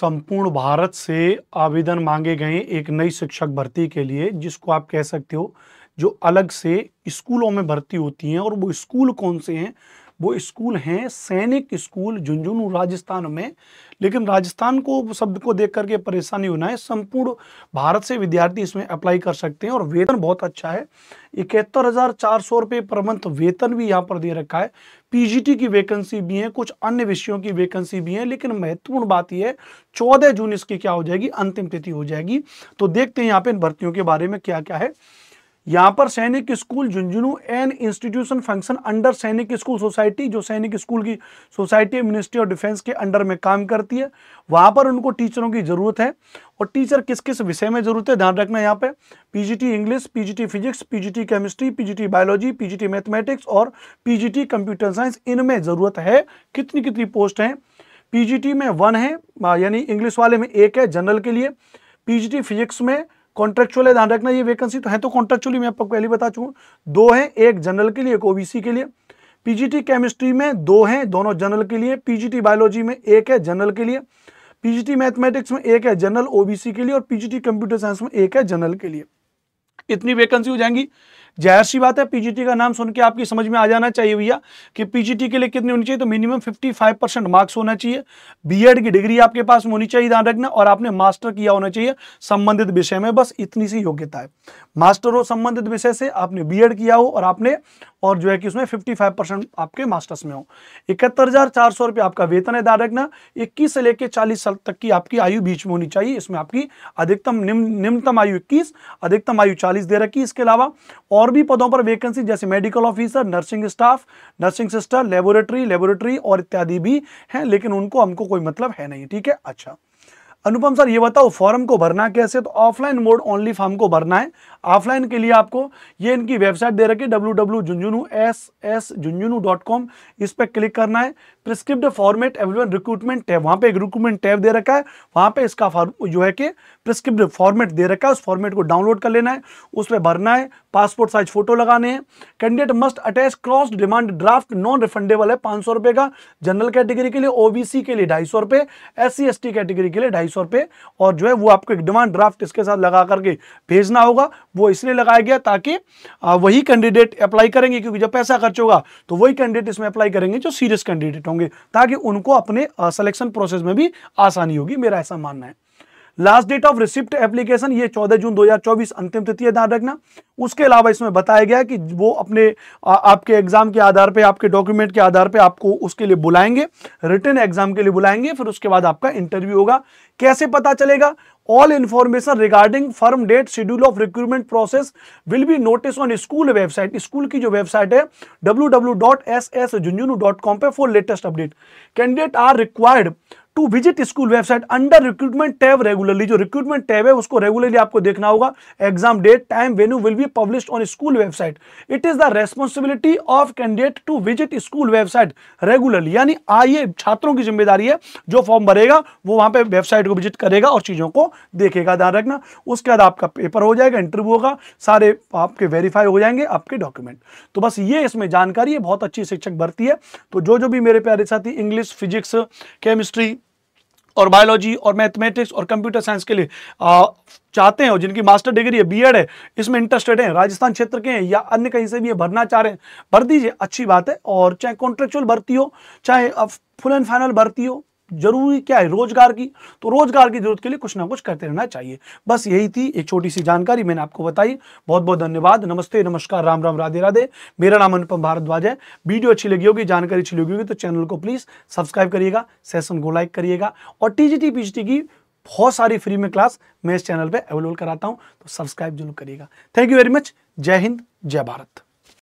संपूर्ण भारत से आवेदन मांगे गए एक नई शिक्षक भर्ती के लिए जिसको आप कह सकते हो जो अलग से स्कूलों में भर्ती होती हैं और वो स्कूल कौन से हैं वो स्कूल हैं सैनिक स्कूल झुंझुनू राजस्थान में लेकिन राजस्थान को शब्द को देख करके परेशानी होना है संपूर्ण भारत से विद्यार्थी इसमें अप्लाई कर सकते हैं और वेतन बहुत अच्छा है इकहत्तर हज़ार चार सौ रुपये पर मंथ वेतन भी यहाँ पर दे रखा है पीजीटी की वैकेंसी भी है कुछ अन्य विषयों की वैकेंसी भी है लेकिन महत्वपूर्ण बात यह है चौदह जून इसकी क्या हो जाएगी अंतिम तिथि हो जाएगी तो देखते हैं यहाँ पे इन भर्तियों के बारे में क्या क्या है यहाँ पर Sainik school Jhunjhunu an institution function under Sainik school society जो सैनिक स्कूल की सोसाइटी मिनिस्ट्री ऑफ डिफेंस के अंडर में काम करती है वहाँ पर उनको टीचरों की ज़रूरत है और टीचर किस किस विषय में ज़रूरत है ध्यान रखना यहाँ पे PGT English PGT physics PGT chemistry PGT biology PGT mathematics और पीजीटी कंप्यूटर साइंस इनमें ज़रूरत है कितनी कितनी पोस्ट हैं पीजीटी में वन है यानी इंग्लिश वाले में एक है जनरल के लिए पीजीटी फिजिक्स में कॉन्ट्रेक्चुअल है ध्यान रखना ये वैकेंसी तो है तो कॉन्ट्रेक्चुअली मैं आपको पहले बता चुका दो हैं एक जनरल के लिए एक ओबीसी के लिए पीजीटी केमिस्ट्री में दो हैं दोनों जनरल के लिए पीजीटी बायोलॉजी में एक है जनरल के लिए पीजीटी मैथमेटिक्स में एक है जनरल ओबीसी के लिए और पीजीटी कंप्यूटर साइंस में एक है जनरल के लिए इतनी वैकेंसी हो जाएंगी जाहिर सी बात है पीजीटी का नाम सुन के आपकी समझ में आ जाना चाहिए भैया कि पीजीटी के लिए कितनी होनी चाहिए तो मिनिमम 55 परसेंट मार्क्स होना चाहिए बीएड की डिग्री आपके पास होनी चाहिए ध्यान रखना और आपने मास्टर किया होना चाहिए संबंधित विषय में बस इतनी सी योग्यता है मास्टर हो संबंधित विषय से आपने बी किया हो और आपने और जो है कि उसमें फिफ्टी आपके मास्टर्स में हो इकहत्तर हज़ार आपका वेतन है ध्यान रखना इक्कीस से लेकर चालीस साल तक की आपकी आयु बीच में होनी चाहिए इसमें आपकी अधिकतम निम्नतम आयु इक्कीस अधिकतम आयु चालीस दे रखी इसके अलावा और और भी पदों पर वैकेंसी जैसे medical officer nursing staff nursing sister laboratory laboratory और इत्यादि भी हैं लेकिन उनको हमको कोई मतलब है नहीं ठीक है अच्छा अनुपम सर ये बताओ फॉर्म को भरना कैसे तो ऑफलाइन मोड ओनली फॉर्म को भरना है ऑफलाइन के लिए आपको ये इनकी वेबसाइट दे रखी है W W Jhunjhunu S S Jhunjhunu dot com इस पर क्लिक करना है prescribed format everyone recruitment tab वहाँ पे एक रिक्रूटमेंट टैब दे रखा है वहाँ पे इसका फॉर्म जो है कि प्रिस्क्रिप्ट फॉर्मेट दे रखा है उस फॉर्मेट को डाउनलोड कर लेना है उस पर भरना है पासपोर्ट साइज फोटो लगाने हैं candidate must attach cross demand draft non refundable है पाँच सौ का जनरल कैटेगरी के लिए ओ के लिए ढाई सौ एस सी कैटेगरी के लिए ढाई बाईस पे और जो है वो आपको एक डिमांड ड्राफ्ट इसके साथ लगा करके भेजना होगा वो इसलिए लगाया गया ताकि वही कैंडिडेट अप्लाई करेंगे क्योंकि जब पैसा खर्च होगा तो वही कैंडिडेट इसमें अप्लाई करेंगे जो सीरियस कैंडिडेट होंगे ताकि उनको अपने सिलेक्शन प्रोसेस में भी आसानी होगी मेरा ऐसा मानना है last date of receipt application ये 14 जून 2024 अंतिम तिथि है ध्यान रखना उसके अलावा इसमें बताया गया है कि वो अपने आ, आपके एग्जाम के आधार पे आपके डॉक्यूमेंट के आधार पे आपको उसके लिए बुलाएंगे रिटर्न एग्जाम के लिए बुलाएंगे फिर उसके बाद आपका इंटरव्यू होगा कैसे पता चलेगा all information regarding firm date schedule of recruitment process will be notice on school website school की जो वेबसाइट है W W dot S S Jhunjhunu dot com पे for latest update candidate are required to visit school website under recruitment tab regularly जो recruitment tab है उसको regularly आपको देखना होगा exam date time venue will be publish on school website it is the responsibility of candidate to visit school website regularly यानी आइए छात्रों की जिम्मेदारी है जो फॉर्म भरेगा वो वहां पर वेबसाइट को विजिट करेगा और चीज़ों को देखेगा ध्यान रखना उसके बाद आपका पेपर हो जाएगा इंटरव्यू होगा सारे आपके वेरीफाई हो जाएंगे आपके डॉक्यूमेंट तो बस ये इसमें जानकारी है बहुत अच्छी शिक्षक भर्ती है तो जो जो भी मेरे प्यारे साथी इंग्लिश फिजिक्स केमिस्ट्री और बायोलॉजी और मैथमेटिक्स और कंप्यूटर साइंस के लिए आ, चाहते हैं और जिनकी मास्टर डिग्री है बीएड है इसमें इंटरेस्टेड हैं राजस्थान क्षेत्र के हैं या अन्य कहीं से भी ये भरना चाह रहे हैं भर दीजिए अच्छी बात है और चाहे कॉन्ट्रेक्चुअल भर्ती हो चाहे फुल एंड फाइनल भर्ती हो जरूरी क्या है रोजगार की तो रोजगार की जरूरत के लिए कुछ ना कुछ करते रहना चाहिए बस यही थी एक छोटी सी जानकारी मैंने आपको बताई बहुत बहुत धन्यवाद नमस्ते नमस्कार राम राम राधे राधे मेरा नाम अनुपम भारद्वाज है वीडियो अच्छी लगी होगी जानकारी अच्छी लगी होगी तो चैनल को प्लीज सब्सक्राइब करिएगा सेशन को लाइक करिएगा और टीजीटी पीजीटी की बहुत सारी फ्री में क्लास मैं इस चैनल पर अवेलेबल कराता हूँ तो सब्सक्राइब जरूर करिएगा थैंक यू वेरी मच जय हिंद जय भारत